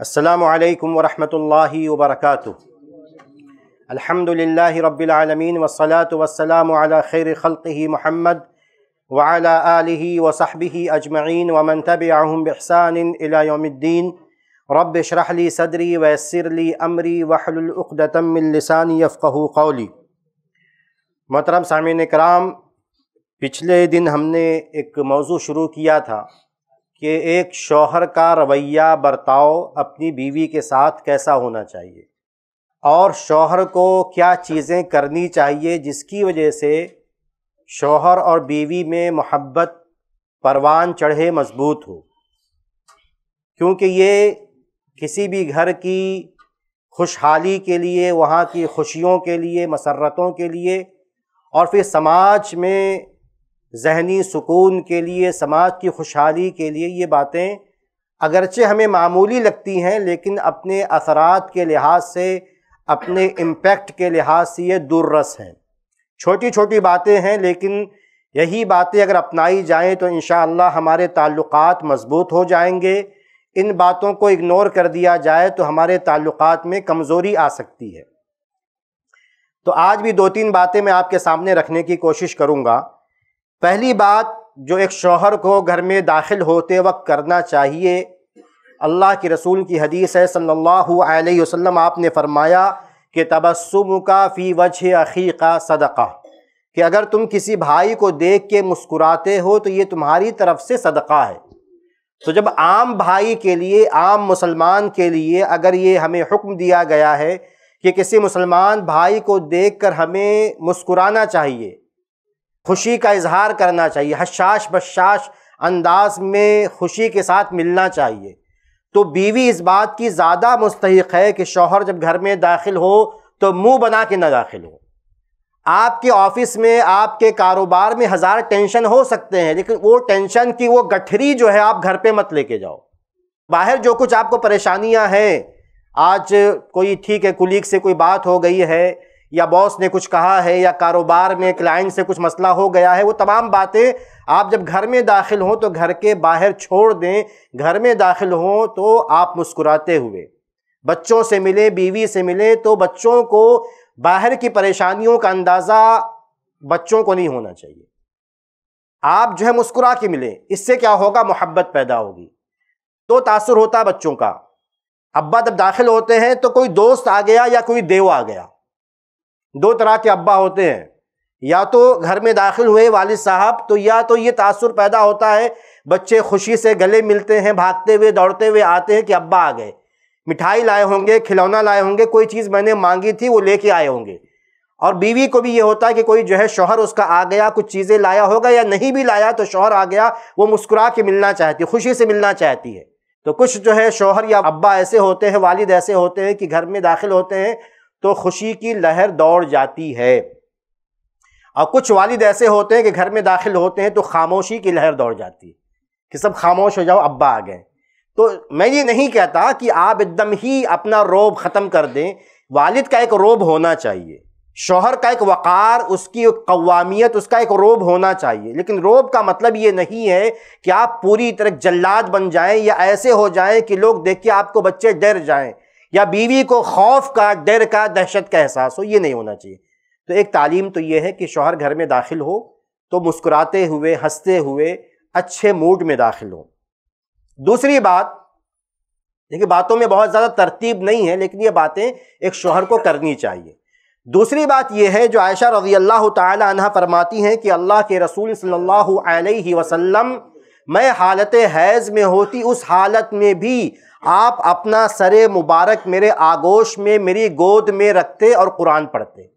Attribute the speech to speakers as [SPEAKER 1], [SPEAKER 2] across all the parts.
[SPEAKER 1] असलकम वरहमल वबरक अलहमदिल्ला रबालमीन वसलात वसलाम खैर खल़ी महमद वाली वसाहबी अजमैन वमन तबाहम बहसान इलायोमद्दीन रब शरहली सदरी वसरली अमरी वहलुलदतमिलसानी यफ़ू कौली मोहतरम सामिन कराम पिछले दिन हमने एक मौजू शुरू किया था कि एक शोहर का रवैया बर्ताव अपनी बीवी के साथ कैसा होना चाहिए और शौहर को क्या चीज़ें करनी चाहिए जिसकी वजह से शोहर और बीवी में मोहब्बत परवान चढ़े मजबूत हो क्योंकि ये किसी भी घर की खुशहाली के लिए वहाँ की खुशियों के लिए मसरतों के लिए और फिर समाज में जहनी सुकून के लिए समाज की खुशहाली के लिए ये बातें अगरचे हमें मामूली लगती हैं लेकिन अपने असरात के लिहाज से अपने इम्पेक्ट के लिहाज से ये दुर्रस हैं छोटी छोटी बातें हैं लेकिन यही बातें अगर अपनाई जाएं तो इन हमारे ताल्लुकात मजबूत हो जाएंगे इन बातों को इग्नोर कर दिया जाए तो हमारे ताल्लुकात में कमज़ोरी आ सकती है तो आज भी दो तीन बातें मैं आपके सामने रखने की कोशिश करूँगा पहली बात जो एक शोहर को घर में दाखिल होते वक्त करना चाहिए अल्लाह के रसूल की हदीस है सल्लल्लाहु अलैहि वसल्लम आपने फरमाया कि तबस्सुम का फ़ी वजह अखी का सदका कि अगर तुम किसी भाई को देख के मुस्कुराते हो तो ये तुम्हारी तरफ से सदका है तो जब आम भाई के लिए आम मुसलमान के लिए अगर ये हमें हुक्म दिया गया है कि किसी मुसलमान भाई को देख कर हमें मुस्कुराना चाहिए खुशी का इजहार करना चाहिए हशाश बशाश अंदाज में खुशी के साथ मिलना चाहिए तो बीवी इस बात की ज़्यादा मुस्तक है कि शौहर जब घर में दाखिल हो तो मुंह बना के ना दाखिल हो आपके ऑफिस में आपके कारोबार में हज़ार टेंशन हो सकते हैं लेकिन वो टेंशन की वो गठरी जो है आप घर पे मत लेके जाओ बाहर जो कुछ आपको परेशानियां हैं आज कोई ठीक है कुलीग से कोई बात हो गई है या बॉस ने कुछ कहा है या कारोबार में क्लाइंट से कुछ मसला हो गया है वो तमाम बातें आप जब घर में दाखिल हों तो घर के बाहर छोड़ दें घर में दाखिल हों तो आप मुस्कुराते हुए बच्चों से मिले बीवी से मिले तो बच्चों को बाहर की परेशानियों का अंदाज़ा बच्चों को नहीं होना चाहिए आप जो है मुस्कुरा के मिले इससे क्या होगा मोहब्बत पैदा होगी तो तासुर होता है बच्चों का अब्बा जब दाखिल होते हैं तो कोई दोस्त आ गया या कोई देव आ गया दो तरह के अब्बा होते हैं या तो घर में दाखिल हुए वालिद साहब तो या तो ये तासुर पैदा होता है बच्चे खुशी से गले मिलते हैं भागते हुए दौड़ते हुए आते हैं कि अब्बा आ गए मिठाई लाए होंगे खिलौना लाए होंगे कोई चीज़ मैंने मांगी थी वो लेके आए होंगे और बीवी को भी ये होता है कि कोई जो है शोहर उसका आ गया कुछ चीज़ें लाया होगा या नहीं भी लाया तो शोहर आ गया वो मुस्कुरा के मिलना चाहती है खुशी से मिलना चाहती है तो कुछ जो है शोहर या अब्बा ऐसे होते हैं वालिद ऐसे होते हैं कि घर में दाखिल होते हैं तो खुशी की लहर दौड़ जाती है और कुछ वालिद ऐसे होते हैं कि घर में दाखिल होते हैं तो खामोशी की लहर दौड़ जाती है कि सब खामोश हो जाओ अब्बा आ गए तो मैं ये नहीं कहता कि आप एकदम ही अपना रोब ख़त्म कर दें वालिद का एक रोब होना चाहिए शोहर का एक वक़ार उसकी कवामियत उसका एक रोब होना चाहिए लेकिन रोब का मतलब ये नहीं है कि आप पूरी तरह जल्लाद बन जाएं या ऐसे हो जाएं कि लोग देख के आपको बच्चे डर जाएं या बीवी को खौफ का डर का दहशत का एहसास हो ये नहीं होना चाहिए तो एक तालीम तो ये है कि शोहर घर में दाखिल हो तो मुस्कुराते हुए हंसते हुए अच्छे मूड में दाखिल हो दूसरी बात देखिए बातों में बहुत ज़्यादा तरतीब नहीं है लेकिन ये बातें एक शोहर को करनी चाहिए दूसरी बात यह है जो आयशा रजी अल्लाह तरमाती फरमाती हैं कि अल्लाह के रसूल सल्लल्लाहु अलैहि वसल्लम मैं हालत हैज़ में होती उस हालत में भी आप अपना सर मुबारक मेरे आगोश में मेरी गोद में रखते और कुरान पढ़ते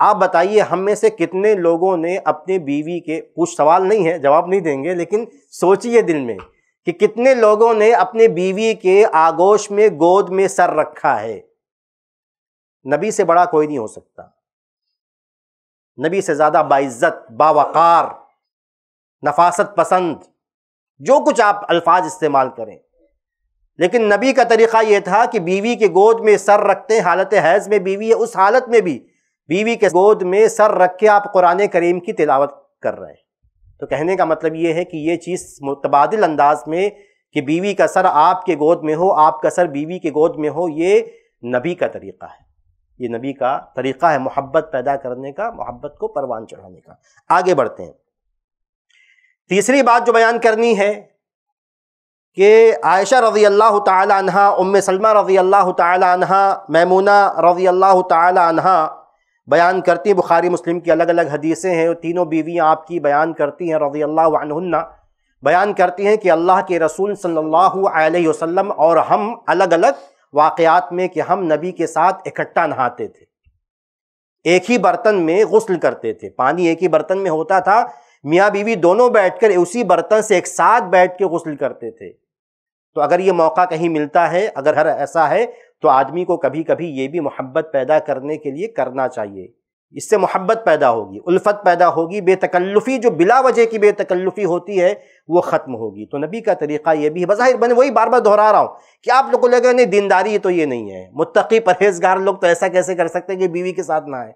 [SPEAKER 1] आप बताइए हम में से कितने लोगों ने अपने बीवी के कुछ सवाल नहीं है जवाब नहीं देंगे लेकिन सोचिए दिल में कि कितने लोगों ने अपने बीवी के आगोश में गोद में सर रखा है नबी से बड़ा कोई नहीं हो सकता नबी से ज़्यादा बाइज्जत बावकार नफासत पसंद जो कुछ आप अल्फाज इस्तेमाल करें लेकिन नबी का तरीक़ा यह था कि बीवी के गोद में सर रखते हालत हैज़ में बीवी है उस हालत में भी बीवी के गोद में सर रख के आप कुरान करीम की तिलावत कर रहे हैं तो कहने का मतलब ये है कि ये चीज़ मुतबादल अंदाज में कि बीवी का सर आपके गोद में हो आपका सर बीवी के गोद में हो ये नबी का तरीक़ा है ये नबी का तरीक़ा है मोहब्बत पैदा करने का मोहब्बत को परवान चढ़ाने का आगे बढ़ते हैं तीसरी बात जो बयान करनी है कि आयशा रज़ी अल्लाह तहा उम सलमा रज़ी अल्लाह तहा मैमूना रज़ी अल्लाह तहा बयान करती हैं बुखारी मुस्लिम की अलग अलग हदीसें हैं तीनों बीवियाँ आपकी बयान करती हैं रज़ी अल्लाह बयान करती हैं कि अल्लाह के रसूल सल्ला वसम और हम अलग अलग वाक़ात में कि हम नबी के साथ इकट्ठा नहाते थे एक ही बर्तन में गसल करते थे पानी एक ही बर्तन में होता था मियाँ बीवी दोनों बैठकर उसी बर्तन से एक साथ बैठ के गसल करते थे तो अगर ये मौका कहीं मिलता है अगर हर ऐसा है तो आदमी को कभी कभी ये भी मोहब्बत पैदा करने के लिए करना चाहिए इससे मोहब्बत पैदा होगी उल्फत पैदा होगी बेतकल्लुफ़ी जो बिला वजह की बेतकल्लुफ़ी होती है वो ख़त्म होगी तो नबी का तरीक़ा ये भी है बज़ाहिर मैंने वही बार बार दोहरा रहा हूँ कि आप लोगों को लगे नहीं दीनदारी तो ये नहीं है मुतकी परहेजगार लोग तो ऐसा कैसे कर सकते हैं कि बीवी के साथ ना आए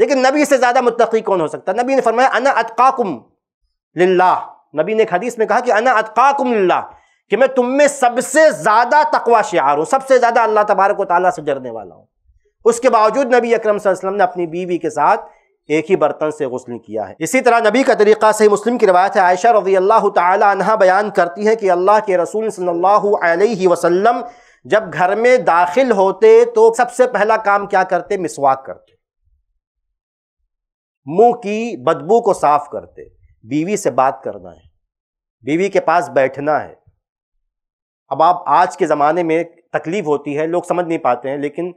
[SPEAKER 1] लेकिन नबी से ज़्यादा मुतकी कौन हो सकता नबी ने फरमाया अना अतकाकुम लिल्ला नबी ने हदीस में कहा कि अना अतकाकुम लिल्ला कि मैं तुम में सबसे ज़्यादा तकवा शार हूँ सबसे ज़्यादा अल्लाह तबारक ताली से डरने वाला हूँ उसके बावजूद नबी अक्रम वसल्लम ने अपनी बीवी के साथ एक ही बर्तन से गसल किया है इसी तरह नबी का तरीक़ा सही मुस्लिम की रवायत है आयशा रजी अल्लाह तहा बयान करती है कि अल्लाह के रसूल सल्लल्लाहु अलैहि वसल्लम जब घर में दाखिल होते तो सबसे पहला काम क्या करते मिसवाक करते मुंह की बदबू को साफ करते बीवी से बात करना है बीवी के पास बैठना है अब आप आज के ज़माने में तकलीफ होती है लोग समझ नहीं पाते हैं लेकिन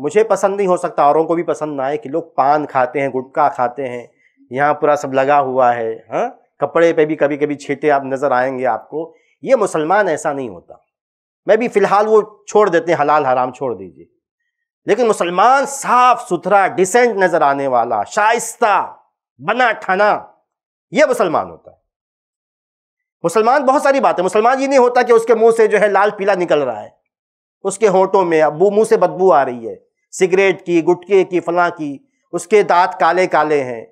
[SPEAKER 1] मुझे पसंद नहीं हो सकता औरों को भी पसंद ना आए कि लोग पान खाते हैं गुटखा खाते हैं यहाँ पूरा सब लगा हुआ है हाँ कपड़े पे भी कभी कभी छीटे आप नज़र आएंगे आपको ये मुसलमान ऐसा नहीं होता मैं भी फ़िलहाल वो छोड़ देते हैं हलाल हराम छोड़ दीजिए लेकिन मुसलमान साफ सुथरा डिसेंट नजर आने वाला शाइस्ता बना ठाना यह मुसलमान होता है मुसलमान बहुत सारी बातें मुसलमान ये नहीं होता कि उसके मुंह से जो है लाल पीला निकल रहा है उसके होठों में अब मुंह से बदबू आ रही है सिगरेट की गुटके की फला की उसके दांत काले काले हैं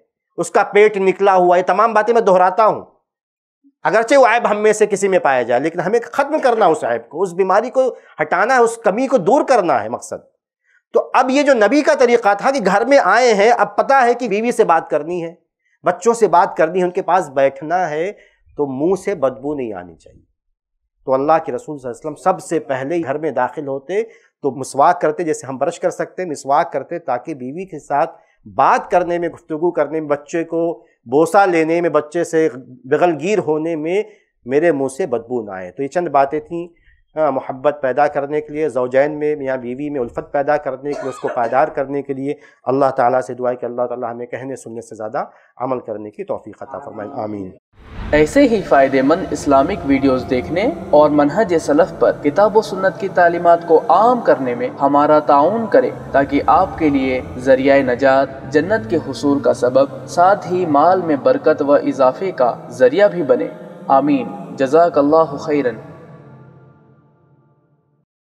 [SPEAKER 1] उसका पेट निकला हुआ ये तमाम बातें मैं दोहराता हूं अगरचे वो ऐब हम में से किसी में पाया जाए लेकिन हमें खत्म करना उस ऐब को उस बीमारी को हटाना है उस कमी को दूर करना है मकसद तो अब ये जो नबी का तरीका था कि घर में आए हैं अब पता है कि बीवी से बात करनी है बच्चों से बात करनी है उनके पास बैठना है तो मुंह से बदबू नहीं आनी चाहिए तो अल्लाह के रसूल वसल्लम सबसे पहले घर में दाखिल होते तो मिसवाक करते जैसे हम ब्रश कर सकते हैं मिसवाक करते ताकि बीवी के साथ बात करने में गुफ्तु करने में बच्चे को बोसा लेने में बच्चे से बगलगीर होने में मेरे मुंह से बदबू ना आए तो ये चंद बातें थीं हाँ, मोहब्बत पैदा करने के लिए जोजैन में मियाँ बीवी में उल्फत पैदा करने के लिए उसको पायदार करने के लिए अल्लाह ताला से दुआ कि अल्लाह ताला हमें कहने सुनने से ज़्यादा अमल करने की तोफ़ी ख़ता फरमाए आमीन ऐसे ही फ़ायदेमंद इस्लामिक वीडियोस देखने और मनहज सलफ़ पर किताब व सुन्नत की तालीमत को आम करने में हमारा ताउन करें ताकि आपके लिए जरिया नजात जन्नत के हसूल का सबब साथ ही माल में बरकत व इजाफे का जरिया भी बने आमीन जजाक खैरन